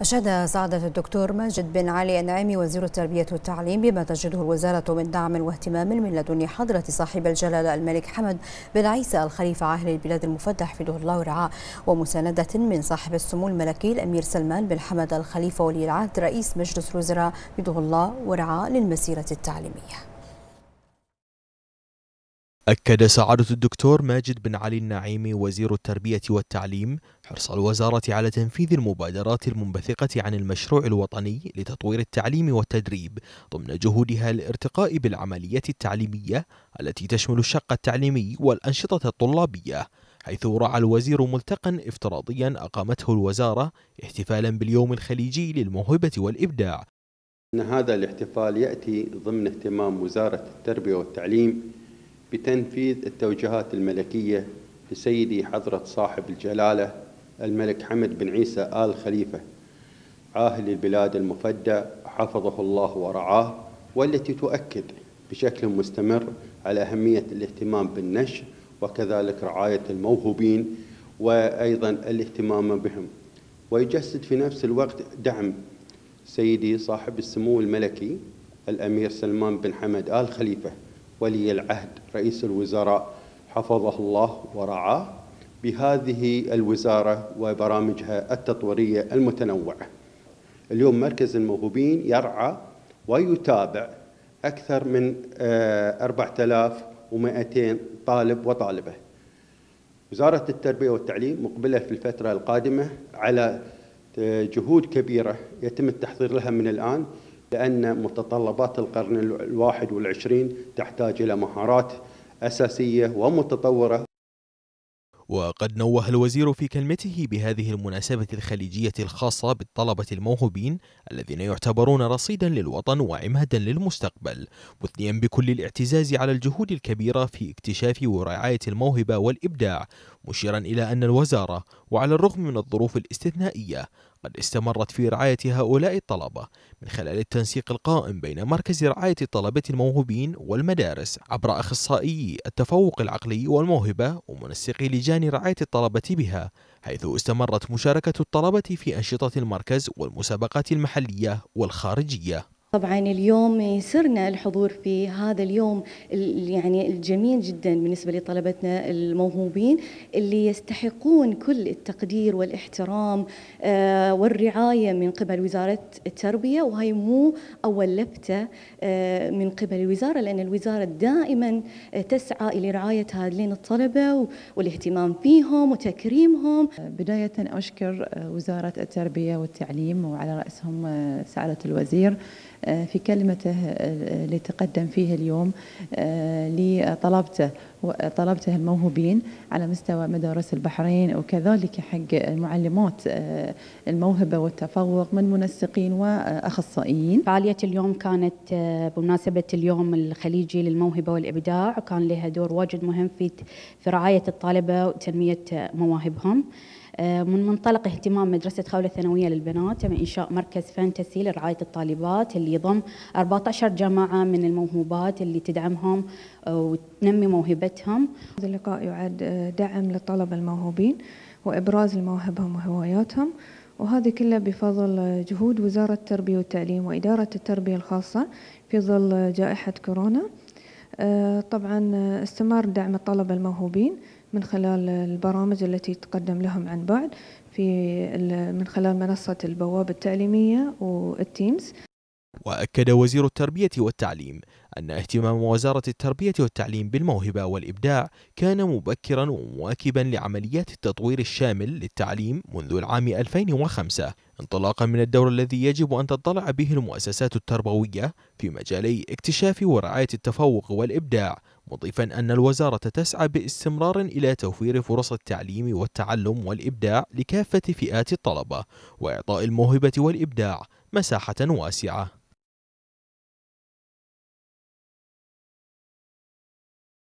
أشاد سعادة الدكتور ماجد بن علي النعيمي وزير التربية والتعليم بما تجده الوزارة من دعم واهتمام من لدن حضرة صاحب الجلالة الملك حمد بن عيسى الخليفة عاهل البلاد المفتح في الله ورعاه ومساندة من صاحب السمو الملكي الأمير سلمان بن حمد الخليفة ولي العهد رئيس مجلس الوزراء بده الله ورعاه للمسيرة التعليمية أكد سعادة الدكتور ماجد بن علي النعيمي وزير التربية والتعليم حرص الوزارة على تنفيذ المبادرات المنبثقة عن المشروع الوطني لتطوير التعليم والتدريب ضمن جهودها الارتقاء بالعملية التعليمية التي تشمل الشق التعليمي والأنشطة الطلابية حيث رعى الوزير ملتقا افتراضيا أقامته الوزارة احتفالا باليوم الخليجي للموهبة والإبداع أن هذا الاحتفال يأتي ضمن اهتمام وزارة التربية والتعليم بتنفيذ التوجيهات الملكية لسيدي حضرة صاحب الجلالة الملك حمد بن عيسى آل خليفة عاهل البلاد المفدى حفظه الله ورعاه والتي تؤكد بشكل مستمر على أهمية الاهتمام بالنشر وكذلك رعاية الموهوبين وأيضا الاهتمام بهم ويجسد في نفس الوقت دعم سيدي صاحب السمو الملكي الأمير سلمان بن حمد آل خليفة ولي العهد رئيس الوزراء حفظه الله ورعاه بهذه الوزارة وبرامجها التطويرية المتنوعة اليوم مركز الموهوبين يرعى ويتابع أكثر من 4200 آه، طالب وطالبة وزارة التربية والتعليم مقبلة في الفترة القادمة على آه، جهود كبيرة يتم التحضير لها من الآن لأن متطلبات القرن الواحد والعشرين تحتاج إلى مهارات أساسية ومتطورة وقد نوه الوزير في كلمته بهذه المناسبة الخليجية الخاصة بالطلبة الموهوبين الذين يعتبرون رصيدا للوطن وعمادا للمستقبل مثنيا بكل الاعتزاز على الجهود الكبيرة في اكتشاف ورعاية الموهبة والإبداع مشيرا إلى أن الوزارة وعلى الرغم من الظروف الاستثنائية قد استمرت في رعاية هؤلاء الطلبة من خلال التنسيق القائم بين مركز رعاية الطلبة الموهوبين والمدارس عبر أخصائي التفوق العقلي والموهبة ومنسقي لجان رعاية الطلبة بها حيث استمرت مشاركة الطلبة في أنشطة المركز والمسابقات المحلية والخارجية طبعا اليوم سرنا الحضور في هذا اليوم يعني الجميل جدا بالنسبه لطلبتنا الموهوبين اللي يستحقون كل التقدير والاحترام آه، والرعايه من قبل وزاره التربيه وهي مو اول لفته آه، من قبل الوزاره لان الوزاره دائما آه، تسعى الى رعايه هذين الطلبه والاهتمام فيهم وتكريمهم. بدايه اشكر وزاره التربيه والتعليم وعلى راسهم سعاده الوزير آه، في كلمته آه، آه، اللي تقدم فيه اليوم لطلبته طلبته الموهوبين على مستوى مدارس البحرين وكذلك حق المعلمات الموهبة والتفوق من منسقين وأخصائيين فعالية اليوم كانت بمناسبة اليوم الخليجي للموهبة والإبداع وكان لها دور واجد مهم في في رعاية الطالبة وتنمية مواهبهم آه، من منطلق اهتمام مدرسة خولة الثانوية للبنات تم إنشاء مركز فانتسي لرعاية الطالبات اللي يضم 14 جماعة من الموهوبات اللي تدعمهم آه، وتنمي موهبتهم هذا اللقاء يعد آه، دعم للطلبة الموهوبين وإبراز المواهبهم وهواياتهم وهذا كله بفضل جهود وزارة التربية والتعليم وإدارة التربية الخاصة في ظل جائحة كورونا آه، طبعا استمر دعم الطلبة الموهوبين من خلال البرامج التي تقدم لهم عن بعد في من خلال منصة البوابة التعليمية والتيمز وأكد وزير التربية والتعليم أن اهتمام وزارة التربية والتعليم بالموهبة والإبداع كان مبكرا ومواكبا لعمليات التطوير الشامل للتعليم منذ العام 2005 انطلاقا من الدور الذي يجب أن تطلع به المؤسسات التربوية في مجالي اكتشاف ورعاية التفوق والإبداع مضيفا أن الوزارة تسعى باستمرار إلى توفير فرص التعليم والتعلم والإبداع لكافة فئات الطلبة وإعطاء الموهبة والإبداع مساحة واسعة